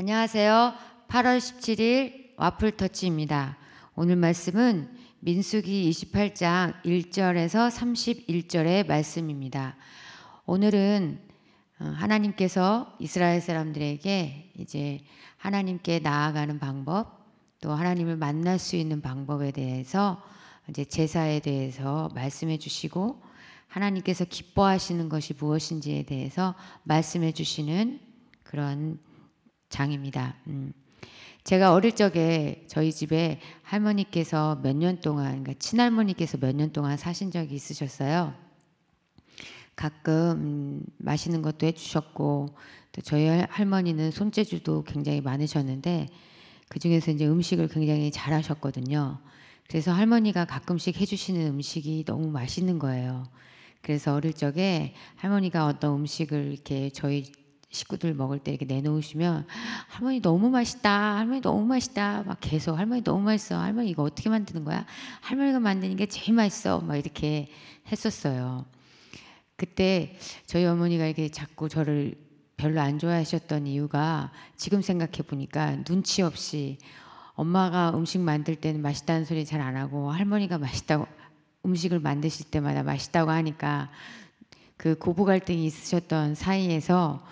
안녕하세요. 8월 17일 와플 터치입니다. 오늘 말씀은 민수기 28장 1절에서 31절의 말씀입니다. 오늘은 어, 하나님께서 이스라엘 사람들에게 이제 하나님께 나아가는 방법, 또 하나님을 만날 수 있는 방법에 대해서 이제 제사에 대해서 말씀해 주시고 하나님께서 기뻐하시는 것이 무엇인지에 대해서 말씀해 주시는 그런 장입니다. 음. 제가 어릴 적에 저희 집에 할머니께서 몇 년 동안, 그러니까 친할머니께서 몇 년 동안 사신 적이 있으셨어요. 가끔 음, 맛있는 것도 해주셨고 또 저희 할머니는 손재주도 굉장히 많으셨는데 그 중에서 이제 음식을 굉장히 잘하셨거든요. 그래서 할머니가 가끔씩 해주시는 음식이 너무 맛있는 거예요. 그래서 어릴 적에 할머니가 어떤 음식을 이렇게 저희 식구들 먹을 때 이렇게 내놓으시면 할머니 너무 맛있다 할머니 너무 맛있다 막 계속 할머니 너무 맛있어 할머니 이거 어떻게 만드는 거야 할머니가 만드는 게 제일 맛있어 막 이렇게 했었어요 그때 저희 어머니가 이렇게 자꾸 저를 별로 안 좋아하셨던 이유가 지금 생각해 보니까 눈치 없이 엄마가 음식 만들 때는 맛있다는 소리 잘 안 하고 할머니가 맛있다고 음식을 만드실 때마다 맛있다고 하니까 그 고부 갈등이 있으셨던 사이에서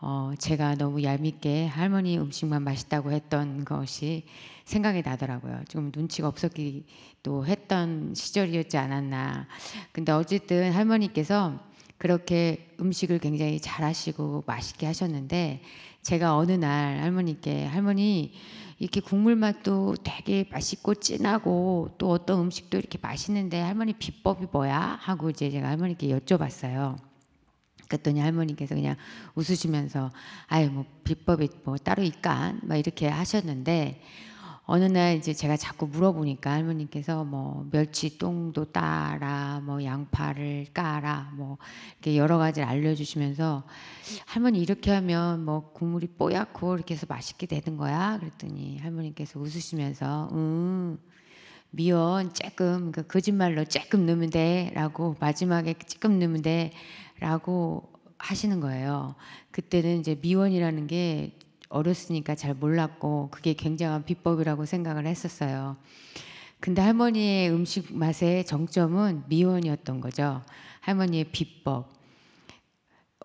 어, 제가 너무 얄밉게 할머니 음식만 맛있다고 했던 것이 생각이 나더라고요. 좀 눈치가 없었기도 했던 시절이었지 않았나. 근데 어쨌든 할머니께서 그렇게 음식을 굉장히 잘하시고 맛있게 하셨는데 제가 어느 날 할머니께 할머니 이렇게 국물 맛도 되게 맛있고 진하고 또 어떤 음식도 이렇게 맛있는데 할머니 비법이 뭐야 하고 이제 제가 할머니께 여쭤봤어요. 그랬더니 할머니께서 그냥 웃으시면서 아유 뭐 비법이 뭐 따로 있까 막 이렇게 하셨는데 어느 날 이제 제가 자꾸 물어보니까 할머니께서 뭐 멸치 똥도 따라 뭐 양파를 까라 뭐 이렇게 여러 가지를 알려주시면서 할머니 이렇게 하면 뭐 국물이 뽀얗고 이렇게 해서 맛있게 되는 거야 그랬더니 할머니께서 웃으시면서 음 미원 조금 그 거짓말로 조금 넣으면 돼라고 마지막에 조금 넣으면 돼 라고 하시는 거예요. 그때는 이제 미원이라는 게 어렸으니까 잘 몰랐고 그게 굉장한 비법이라고 생각을 했었어요. 근데 할머니의 음식 맛의 정점은 미원이었던 거죠. 할머니의 비법.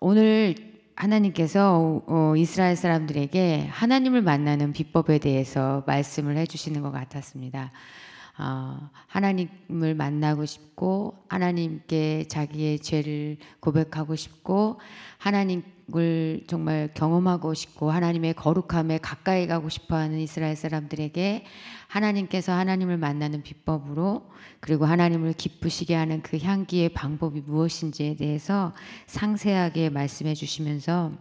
오늘 하나님께서 어, 이스라엘 사람들에게 하나님을 만나는 비법에 대해서 말씀을 해주시는 것 같았습니다. 어, 하나님을 만나고 싶고 하나님께 자기의 죄를 고백하고 싶고 하나님을 정말 경험하고 싶고 하나님의 거룩함에 가까이 가고 싶어하는 이스라엘 사람들에게 하나님께서 하나님을 만나는 비법으로 그리고 하나님을 기쁘시게 하는 그 향기의 방법이 무엇인지에 대해서 상세하게 말씀해 주시면서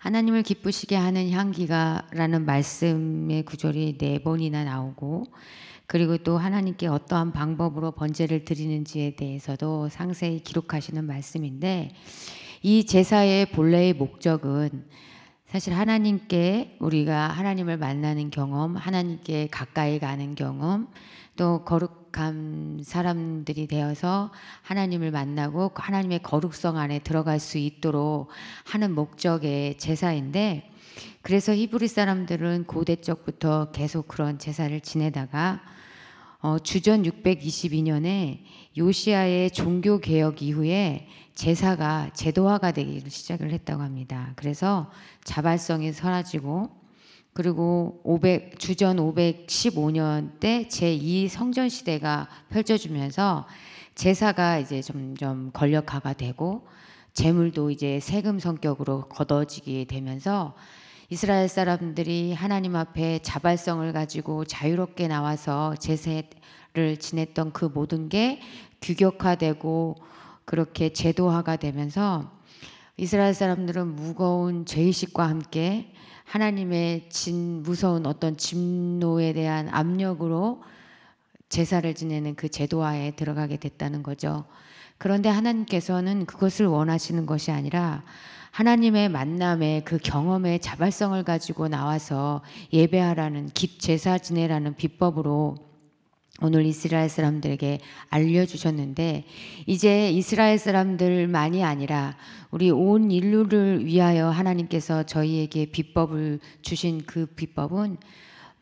하나님을 기쁘시게 하는 향기가라는 말씀의 구절이 네 번이나 나오고 그리고 또 하나님께 어떠한 방법으로 번제를 드리는지에 대해서도 상세히 기록하시는 말씀인데 이 제사의 본래의 목적은 사실 하나님께 우리가 하나님을 만나는 경험, 하나님께 가까이 가는 경험, 또 거룩한 사람들이 되어서 하나님을 만나고 하나님의 거룩성 안에 들어갈 수 있도록 하는 목적의 제사인데 그래서 히브리 사람들은 고대적부터 계속 그런 제사를 지내다가 어, 주전 622년에 요시아의 종교 개혁 이후에 제사가 제도화가 되기 를 시작을 했다고 합니다. 그래서 자발성이 사라지고 그리고 500, 주전 515년 때 제2 성전 시대가 펼쳐지면서 제사가 이제 점점 권력화가 되고 재물도 이제 세금 성격으로 걷어지게 되면서 이스라엘 사람들이 하나님 앞에 자발성을 가지고 자유롭게 나와서 제세를 지냈던 그 모든 게 규격화되고 그렇게 제도화가 되면서 이스라엘 사람들은 무거운 죄의식과 함께 하나님의 진 무서운 어떤 진노에 대한 압력으로 제사를 지내는 그 제도화에 들어가게 됐다는 거죠. 그런데 하나님께서는 그것을 원하시는 것이 아니라 하나님의 만남의 그 경험의 자발성을 가지고 나와서 예배하라는 기, 제사 지내라는 비법으로 오늘 이스라엘 사람들에게 알려주셨는데 이제 이스라엘 사람들만이 아니라 우리 온 인류를 위하여 하나님께서 저희에게 비법을 주신 그 비법은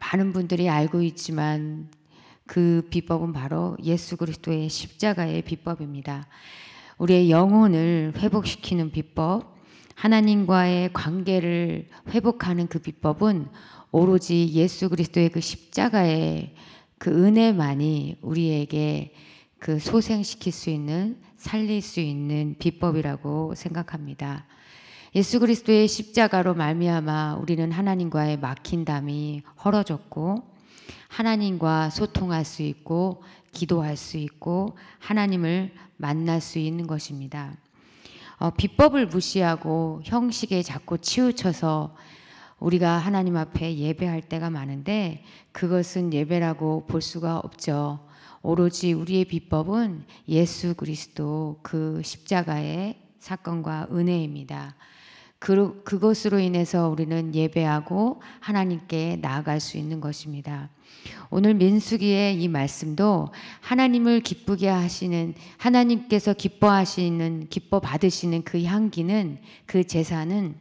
많은 분들이 알고 있지만 그 비법은 바로 예수 그리스도의 십자가의 비법입니다. 우리의 영혼을 회복시키는 비법, 하나님과의 관계를 회복하는 그 비법은 오로지 예수 그리스도의 그 십자가의 그 은혜만이 우리에게 그 소생시킬 수 있는 살릴 수 있는 비법이라고 생각합니다. 예수 그리스도의 십자가로 말미암아 우리는 하나님과의 막힌 담이 헐어졌고 하나님과 소통할 수 있고 기도할 수 있고 하나님을 만날 수 있는 것입니다. 어, 비법을 무시하고 형식에 자꾸 치우쳐서 우리가 하나님 앞에 예배할 때가 많은데 그것은 예배라고 볼 수가 없죠. 오로지 우리의 비법은 예수 그리스도 그 십자가의 사건과 은혜입니다. 그, 그것으로 인해서 우리는 예배하고 하나님께 나아갈 수 있는 것입니다. 오늘 민수기의 이 말씀도 하나님을 기쁘게 하시는 하나님께서 기뻐하시는 기뻐 받으시는 그 향기는 그 제사는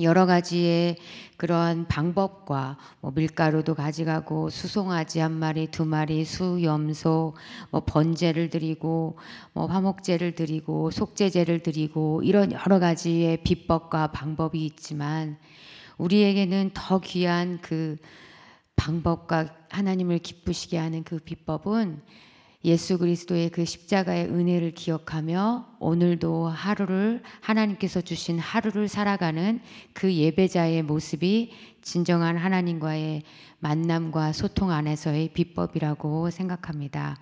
여러 가지의 그러한 방법과 뭐 밀가루도 가져가고 수송아지 한 마리 두 마리 수염소 뭐 번제를 드리고 뭐 화목제를 드리고 속제제를 드리고 이런 여러 가지의 비법과 방법이 있지만 우리에게는 더 귀한 그 방법과 하나님을 기쁘시게 하는 그 비법은 예수 그리스도의 그 십자가의 은혜를 기억하며 오늘도 하루를 하나님께서 주신 하루를 살아가는 그 예배자의 모습이 진정한 하나님과의 만남과 소통 안에서의 비법이라고 생각합니다.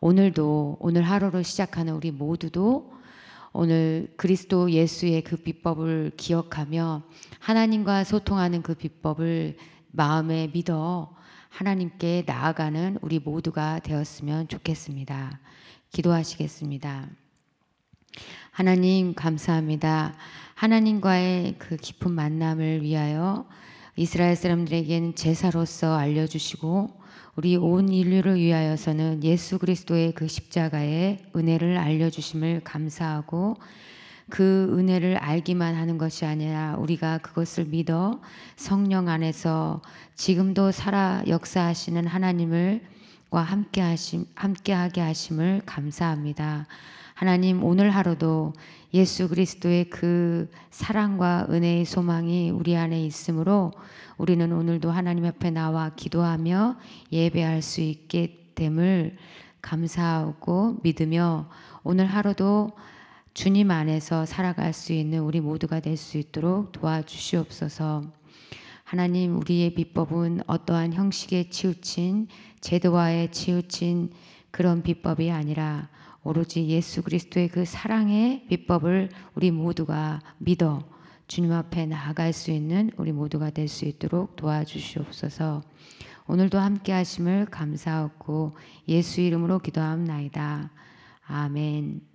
오늘도 오늘 하루를 시작하는 우리 모두도 오늘 그리스도 예수의 그 비법을 기억하며 하나님과 소통하는 그 비법을 마음에 믿어 하나님께 나아가는 우리 모두가 되었으면 좋겠습니다. 기도하시겠습니다. 하나님 감사합니다. 하나님과의 그 깊은 만남을 위하여 이스라엘 사람들에게는 제사로서 알려주시고 우리 온 인류를 위하여서는 예수 그리스도의 그 십자가의 은혜를 알려주심을 감사하고 그 은혜를 알기만 하는 것이 아니라 우리가 그것을 믿어 성령 안에서 지금도 살아 역사하시는 하나님을 과 함께 하심 함께 하게 하심을 감사합니다. 하나님 오늘 하루도 예수 그리스도의 그 사랑과 은혜의 소망이 우리 안에 있으므로 우리는 오늘도 하나님 앞에 나와 기도하며 예배할 수 있게 됨을 감사하고 믿으며 오늘 하루도 주님 안에서 살아갈 수 있는 우리 모두가 될 수 있도록 도와주시옵소서. 하나님, 우리의 비법은 어떠한 형식에 치우친 제도와에 치우친 그런 비법이 아니라 오로지 예수 그리스도의 그 사랑의 비법을 우리 모두가 믿어 주님 앞에 나아갈 수 있는 우리 모두가 될 수 있도록 도와주시옵소서. 오늘도 함께 하심을 감사하고 예수 이름으로 기도함나다 아멘.